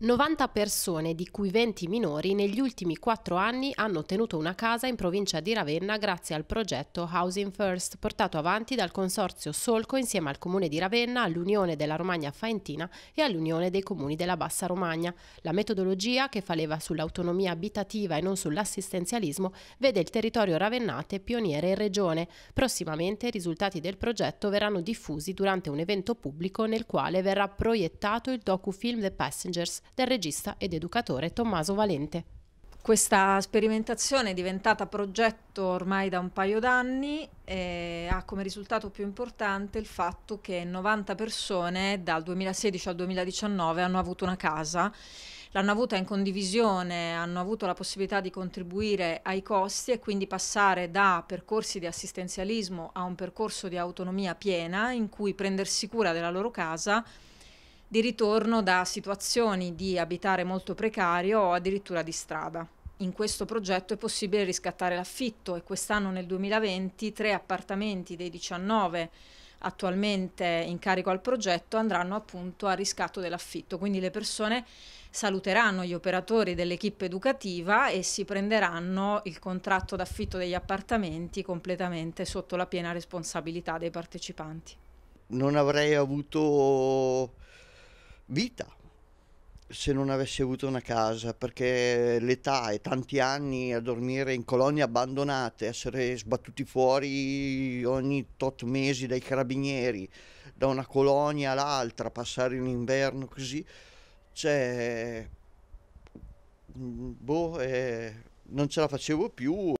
90 persone, di cui 20 minori, negli ultimi 4 anni hanno ottenuto una casa in provincia di Ravenna grazie al progetto Housing First, portato avanti dal consorzio Solco insieme al Comune di Ravenna, all'Unione della Romagna Faentina e all'Unione dei Comuni della Bassa Romagna. La metodologia, che fa leva sull'autonomia abitativa e non sull'assistenzialismo, vede il territorio ravennate pioniere in regione. Prossimamente i risultati del progetto verranno diffusi durante un evento pubblico nel quale verrà proiettato il docufilm The Passengers del regista ed educatore Tommaso Valente. Questa sperimentazione è diventata progetto ormai da un paio d'anni e ha come risultato più importante il fatto che 90 persone dal 2016 al 2019 hanno avuto una casa, l'hanno avuta in condivisione, hanno avuto la possibilità di contribuire ai costi e quindi passare da percorsi di assistenzialismo a un percorso di autonomia piena in cui prendersi cura della loro casa di ritorno da situazioni di abitare molto precario o addirittura di strada. In questo progetto è possibile riscattare l'affitto e quest'anno nel 2020 tre appartamenti dei 19 attualmente in carico al progetto andranno appunto a riscatto dell'affitto, quindi le persone saluteranno gli operatori dell'equipe educativa e si prenderanno il contratto d'affitto degli appartamenti completamente sotto la piena responsabilità dei partecipanti. Non avrei avuto vita se non avessi avuto una casa, perché l'età e tanti anni a dormire in colonie abbandonate, essere sbattuti fuori ogni tot mesi dai carabinieri, da una colonia all'altra, passare un inverno così, cioè, mm, boh, eh, non ce la facevo più.